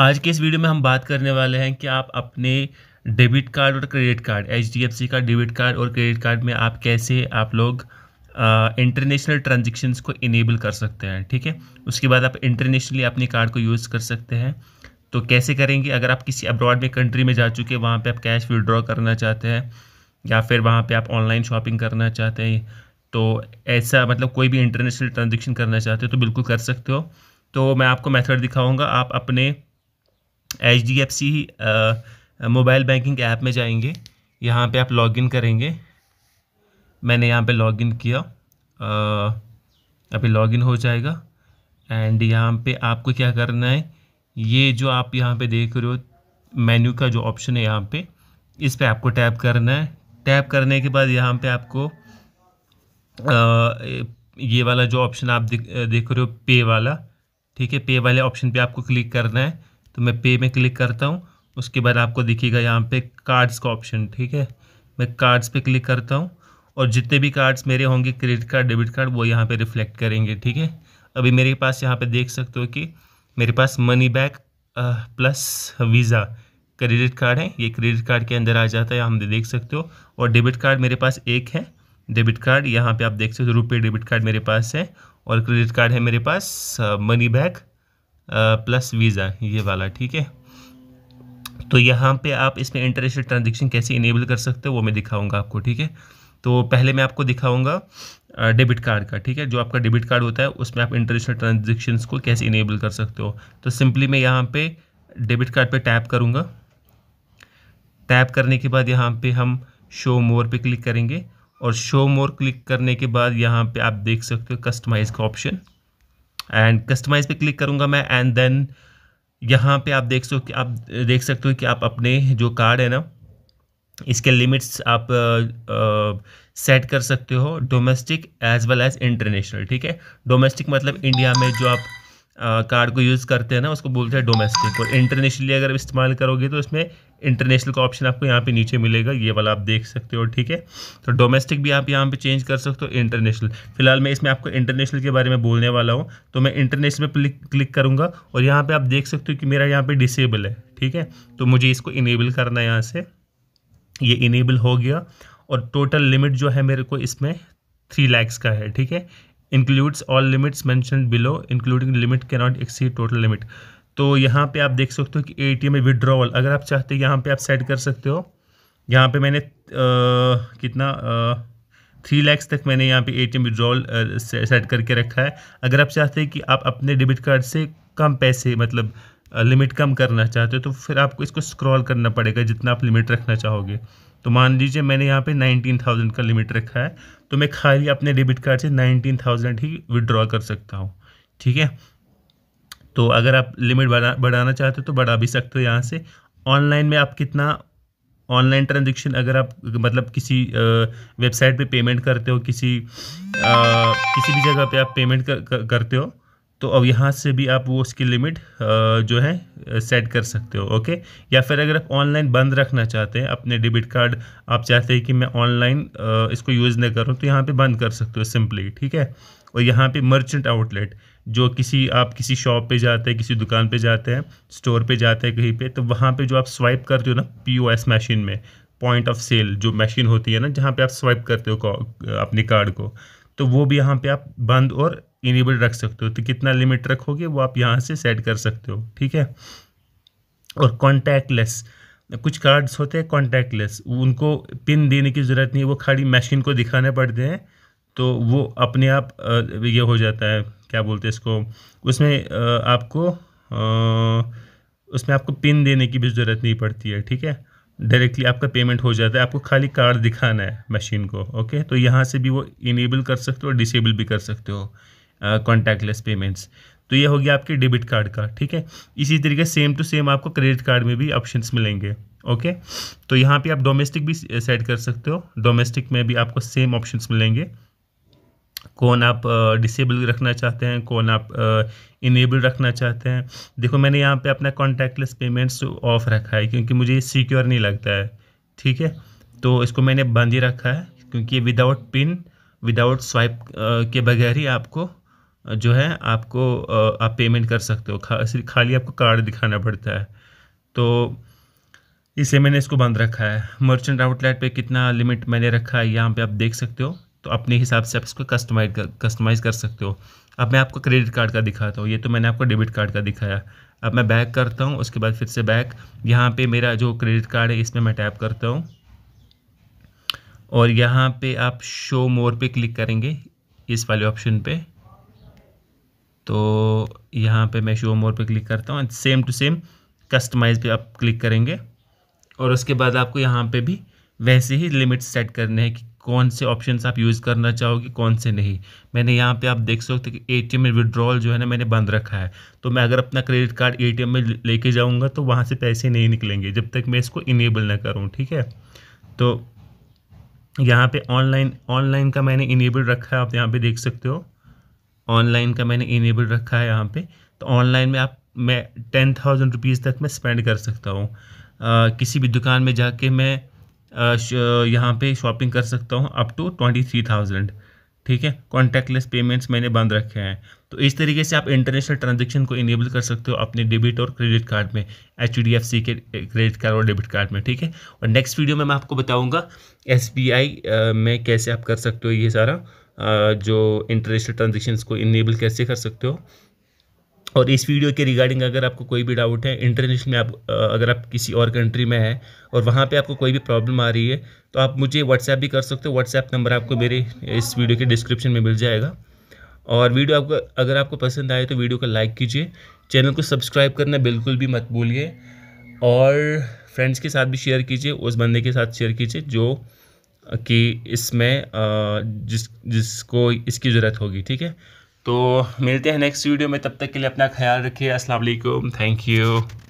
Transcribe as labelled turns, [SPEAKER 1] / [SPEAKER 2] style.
[SPEAKER 1] आज के इस वीडियो में हम बात करने वाले हैं कि आप अपने डेबिट कार्ड और क्रेडिट कार्ड एच का डेबिट कार्ड और क्रेडिट कार्ड में आप कैसे आप लोग इंटरनेशनल ट्रांजेक्शन्स को इनेबल कर सकते हैं ठीक है उसके बाद आप इंटरनेशनली अपने कार्ड को यूज़ कर सकते हैं तो कैसे करेंगे अगर आप किसी अब्रॉड में कंट्री में जा चुके हैं वहाँ पर आप कैश विड्रॉ करना चाहते हैं या फिर वहाँ पर आप ऑनलाइन शॉपिंग करना चाहते हैं तो ऐसा मतलब कोई भी इंटरनेशनल ट्रांजेक्शन करना चाहते हो तो बिल्कुल कर सकते हो तो मैं आपको मेथड दिखाऊंगा आप अपने H D F C mobile banking app में जाएंगे यहाँ पे आप लॉगिन करेंगे मैंने यहाँ पे लॉगिन किया uh, अभी लॉगिन हो जाएगा एंड यहाँ पे आपको क्या करना है ये जो आप यहाँ पे देख रहे हो मेन्यू का जो ऑप्शन है यहाँ पे इस पर आपको टैप करना है टैप करने के बाद यहाँ पे आपको आ, uh, ये वाला जो ऑप्शन आप देख देख रहे हो पे वाला ठीक है पे वाले ऑप्शन पे आपको क्लिक करना है तो मैं पे में क्लिक करता हूँ उसके बाद आपको दिखेगा यहाँ पे कार्ड्स का ऑप्शन ठीक है मैं कार्ड्स पे क्लिक करता हूँ और जितने भी कार्ड्स मेरे होंगे क्रेडिट कार्ड डेबिट कार्ड वो यहाँ पे रिफ्लेक्ट करेंगे ठीक है अभी मेरे पास यहाँ पे देख सकते हो कि मेरे पास money back plus Visa credit card है ये क्रेडिट कार्ड के अंदर आ जाता है हम देख सकते हो और डेबिट कार्ड मेरे पास एक है डेबिट कार्ड यहाँ पर आप देख सकते हो रुपये डेबिट कार्ड मेरे पास है और क्रेडिट कार्ड है मेरे पास मनी बैक प्लस वीज़ा ये वाला ठीक है तो यहाँ पे आप इसमें इंटरनेशनल ट्रांजेक्शन कैसे इनेबल कर सकते हो वो मैं दिखाऊंगा आपको ठीक है तो पहले मैं आपको दिखाऊंगा डेबिट कार्ड का ठीक है जो आपका डेबिट कार्ड होता है उसमें आप इंटरनेशनल ट्रांजेक्शन्स को कैसे इनेबल कर सकते हो तो सिंपली मैं यहाँ पे डेबिट कार्ड पे टैप करूँगा टैप करने के बाद यहाँ पर हम शो मोर पर क्लिक करेंगे और शो मोर क्लिक करने के बाद यहाँ पर आप देख सकते हो कस्टमाइज़ का ऑप्शन एंड कस्टमाइज़ पे क्लिक करूँगा मैं एंड देन यहाँ पे आप देख सो कि आप देख सकते हो कि आप अपने जो कार्ड है ना इसके लिमिट्स आप सेट कर सकते हो domestic as well as international ठीक है डोमेस्टिक मतलब इंडिया में जो आप कार्ड को यूज़ करते हैं ना उसको बोलते हैं डोमेस्टिक और इंटरनेशनली अगर इस्तेमाल करोगे तो इसमें इंटरनेशनल का ऑप्शन आपको यहाँ पे नीचे मिलेगा ये वाला आप देख सकते हो ठीक है तो डोमेस्टिक भी आप यहाँ पे चेंज कर सकते हो इंटरनेशनल फिलहाल मैं इसमें आपको इंटरनेशनल के बारे में बोलने वाला हूँ तो मैं इंटरनेशनल पर क्लिक करूँगा और यहाँ पर आप देख सकते हो कि मेरा यहाँ पर डिसेबल है ठीक है तो मुझे इसको इनेबल करना है यहाँ से ये इनेबल हो गया और टोटल लिमिट जो है मेरे को इसमें थ्री लैक्स का है ठीक है includes all limits mention below including limit के नॉट एक्सीड टोटल लिमिट तो यहाँ पे आप देख सकते हो कि ए टी एम में विड्रॉवल अगर आप चाहते हो यहाँ पे आप सेट कर सकते हो यहाँ पे मैंने आ, कितना थ्री लैक्स तक मैंने यहाँ पे A T M withdrawal set करके रखा है अगर आप चाहते हैं कि आप अपने डेबिट कार्ड से कम पैसे मतलब लिमिट कम करना चाहते हो तो फिर आपको इसको स्क्रॉल करना पड़ेगा जितना आप लिमिट रखना चाहोगे तो मान लीजिए मैंने यहाँ पे नाइनटीन थाउजेंड का लिमिट रखा है तो मैं खाली अपने डेबिट कार्ड से नाइनटीन थाउजेंड ही विड्रॉ कर सकता हूँ ठीक है तो अगर आप लिमिट बढ़ा बढ़ाना चाहते हो तो बढ़ा भी सकते हो यहाँ से ऑनलाइन में आप कितना ऑनलाइन ट्रांजेक्शन अगर आप मतलब किसी वेबसाइट पे पेमेंट करते हो किसी आ, किसी भी जगह पे आप पेमेंट कर, कर, करते हो तो अब यहाँ से भी आप वो उसकी लिमिट जो है सेट कर सकते हो ओके या फिर अगर आप ऑनलाइन बंद रखना चाहते हैं अपने डेबिट कार्ड आप चाहते हैं कि मैं ऑनलाइन इसको यूज़ नहीं करूँ तो यहाँ पे बंद कर सकते हो सिंपली ठीक है और यहाँ पे मर्चेंट आउटलेट जो किसी आप किसी शॉप पे जाते हैं किसी दुकान पर जाते हैं स्टोर पर जाते हैं कहीं पर तो वहाँ पर जो आप स्वाइप करते हो ना पी मशीन में पॉइंट ऑफ सेल जो मशीन होती है ना जहाँ पर आप स्वाइप करते हो अपने कार्ड को तो वो भी यहाँ पे आप बंद और इनेबल रख सकते हो तो कितना लिमिट रखोगे वो आप यहाँ से सेट कर सकते हो ठीक है और कॉन्टैक्टलेस कुछ कार्ड्स होते हैं कॉन्टैक्ट उनको पिन देने की ज़रूरत नहीं है वो खाली मशीन को दिखाने पड़ते हैं तो वो अपने आप ये हो जाता है क्या बोलते हैं इसको उसमें आपको उसमें आपको पिन देने की भी ज़रूरत नहीं पड़ती है ठीक है डायरेक्टली आपका पेमेंट हो जाता है आपको खाली कार्ड दिखाना है मशीन को ओके तो यहाँ से भी वो इनेबल कर सकते हो और डिसेबल भी कर सकते हो कॉन्टैक्टलेस पेमेंट्स तो ये हो गया आपके डेबिट कार्ड का ठीक है इसी तरीके सेम टू सेम आपको क्रेडिट कार्ड में भी ऑप्शन मिलेंगे ओके तो यहाँ पे आप डोमेस्टिक भी सेट कर सकते हो डोमेस्टिक में भी आपको सेम ऑप्शन मिलेंगे कौन आप डिसेबल रखना चाहते हैं कौन आप इनेबल रखना चाहते हैं देखो मैंने यहाँ पे अपना कॉन्टैक्टलेस पेमेंट्स ऑफ रखा है क्योंकि मुझे ये सिक्योर नहीं लगता है ठीक है तो इसको मैंने बंद ही रखा है क्योंकि विदाउट पिन विदाउट स्वाइप के बगैर ही आपको जो है आपको आप पेमेंट कर सकते हो खा खाली आपको कार्ड दिखाना पड़ता है तो इसे मैंने इसको बंद रखा है मर्चेंट आउटलेट पे कितना लिमिट मैंने रखा है यहाँ पे आप देख सकते हो तो अपने हिसाब से आप इसको कस्टमाइज कर कस्टमाइज़ कर सकते हो अब मैं आपको क्रेडिट कार्ड का दिखाता हूँ ये तो मैंने आपको डेबिट कार्ड का दिखाया अब मैं बैक करता हूँ उसके बाद फिर से बैक यहाँ पे मेरा जो क्रेडिट कार्ड है इसमें मैं टैप करता हूँ और यहाँ पे आप शो मोर पे क्लिक करेंगे इस वाले ऑप्शन पे तो यहाँ पे मैं शो मोर पे क्लिक करता हूँ and same to same customize पे आप क्लिक करेंगे और उसके बाद आपको यहाँ पे भी वैसे ही लिमिट्स सेट करने हैं कि कौन से ऑप्शंस आप यूज़ करना चाहोगे कौन से नहीं मैंने यहाँ पे आप देख सकते हो कि एटीएम में विड्रॉल जो है ना मैंने बंद रखा है तो मैं अगर अपना क्रेडिट कार्ड एटीएम में लेके जाऊँगा तो वहाँ से पैसे नहीं निकलेंगे जब तक मैं इसको इनेबल ना करूँ ठीक है तो यहाँ पे ऑनलाइन ऑनलाइन का मैंने इनेबल रखा है आप यहाँ पे देख सकते हो ऑनलाइन का मैंने इनेबल रखा है यहाँ पे तो ऑनलाइन में आप मैं टेन थाउजेंड रुपीज़ तक मैं स्पेंड कर सकता हूँ किसी भी दुकान में जाके मैं यहाँ पे शॉपिंग कर सकता हूँ up to twenty three thousand ठीक है कॉन्टैक्टलेस पेमेंट्स मैंने बंद रखे हैं तो इस तरीके से आप इंटरनेशनल ट्रांजेक्शन को इनेबल कर सकते हो अपने डेबिट और क्रेडिट कार्ड में एच डी एफ सी के क्रेडिट कार्ड और डेबिट कार्ड में ठीक है और नेक्स्ट वीडियो में मैं आपको बताऊँगा एस बी आई में कैसे आप कर सकते हो ये सारा जो इंटरनेशनल ट्रांजेक्शन्स को इनेबल कैसे कर सकते हो और इस वीडियो के रिगार्डिंग अगर आपको कोई भी डाउट है इंटरनेशनल में आप अगर आप किसी और कंट्री में हैं और वहाँ पे आपको कोई भी प्रॉब्लम आ रही है तो आप मुझे व्हाट्सएप भी कर सकते हो व्हाट्सएप नंबर आपको मेरे इस वीडियो के डिस्क्रिप्शन में मिल जाएगा और वीडियो आपको अगर आपको पसंद आए तो वीडियो को लाइक कीजिए चैनल को सब्सक्राइब करना बिल्कुल भी मत भूलिए और फ्रेंड्स के साथ भी शेयर कीजिए उस बंदे के साथ शेयर कीजिए जो कि इसमें जिस जिसको इसकी ज़रूरत होगी ठीक है तो मिलते हैं नेक्स्ट वीडियो में तब तक के लिए अपना ख्याल रखिए अस्सलाम वालेकुम थैंक यू